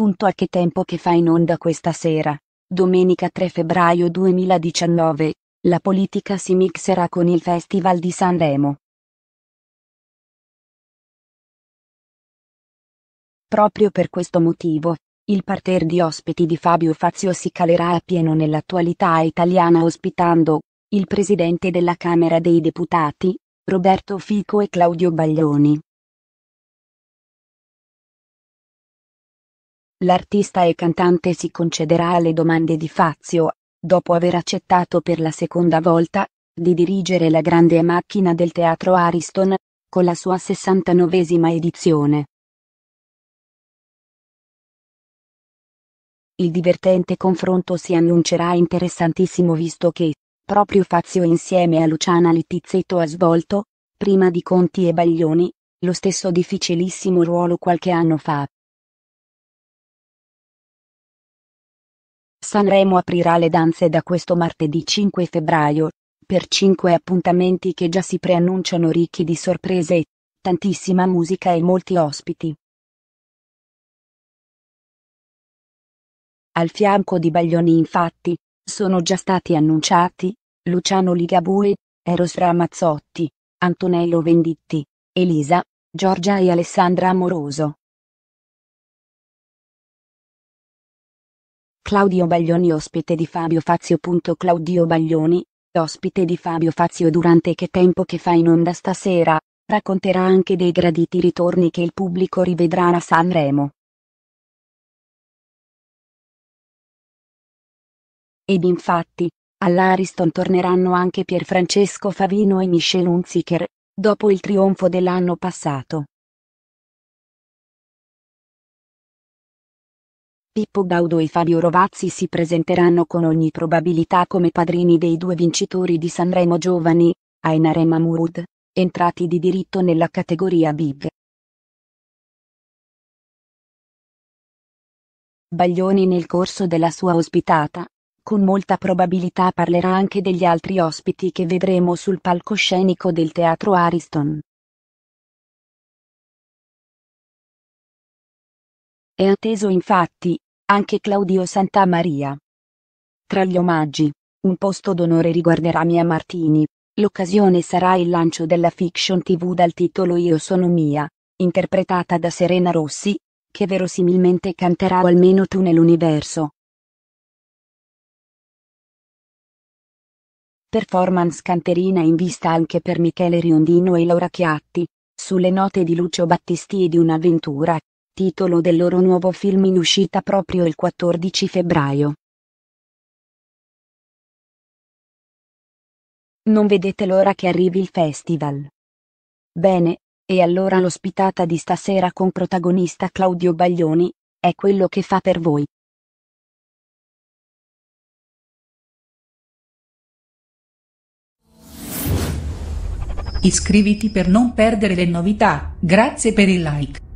Punto a che tempo che fa in onda questa sera. Domenica 3 febbraio 2019, la politica si mixerà con il Festival di Sanremo. Proprio per questo motivo, il parterre di ospiti di Fabio Fazio si calerà a pieno nell'attualità italiana ospitando, il presidente della Camera dei Deputati, Roberto Fico e Claudio Baglioni. L'artista e cantante si concederà alle domande di Fazio, dopo aver accettato per la seconda volta, di dirigere la grande macchina del teatro Ariston, con la sua 69esima edizione. Il divertente confronto si annuncerà interessantissimo visto che, proprio Fazio insieme a Luciana Littizzetto ha svolto, prima di Conti e Baglioni, lo stesso difficilissimo ruolo qualche anno fa. Sanremo aprirà le danze da questo martedì 5 febbraio, per cinque appuntamenti che già si preannunciano ricchi di sorprese, tantissima musica e molti ospiti. Al fianco di Baglioni infatti, sono già stati annunciati, Luciano Ligabue, Eros Ramazzotti, Antonello Venditti, Elisa, Giorgia e Alessandra Amoroso. Claudio Baglioni ospite di Fabio Fazio. Claudio Baglioni, ospite di Fabio Fazio durante Che tempo che fa in onda stasera, racconterà anche dei graditi ritorni che il pubblico rivedrà a Sanremo. Ed infatti, all'Ariston torneranno anche Pierfrancesco Favino e Michel Unziker, dopo il trionfo dell'anno passato. Pippo Gaudo e Fabio Rovazzi si presenteranno con ogni probabilità come padrini dei due vincitori di Sanremo Giovani, Ainar e Mamurud, entrati di diritto nella categoria Big. Baglioni nel corso della sua ospitata, con molta probabilità parlerà anche degli altri ospiti che vedremo sul palcoscenico del teatro Ariston. È atteso infatti, anche Claudio Santamaria. Tra gli omaggi, un posto d'onore riguarderà Mia Martini, l'occasione sarà il lancio della fiction tv dal titolo Io sono Mia, interpretata da Serena Rossi, che verosimilmente canterà almeno tu nell'universo. Performance canterina in vista anche per Michele Riondino e Laura Chiatti, sulle note di Lucio Battisti e di un'avventura, titolo del loro nuovo film in uscita proprio il 14 febbraio. Non vedete l'ora che arrivi il festival. Bene, e allora l'ospitata di stasera con protagonista Claudio Baglioni, è quello che fa per voi. Iscriviti per non perdere le novità, grazie per il like.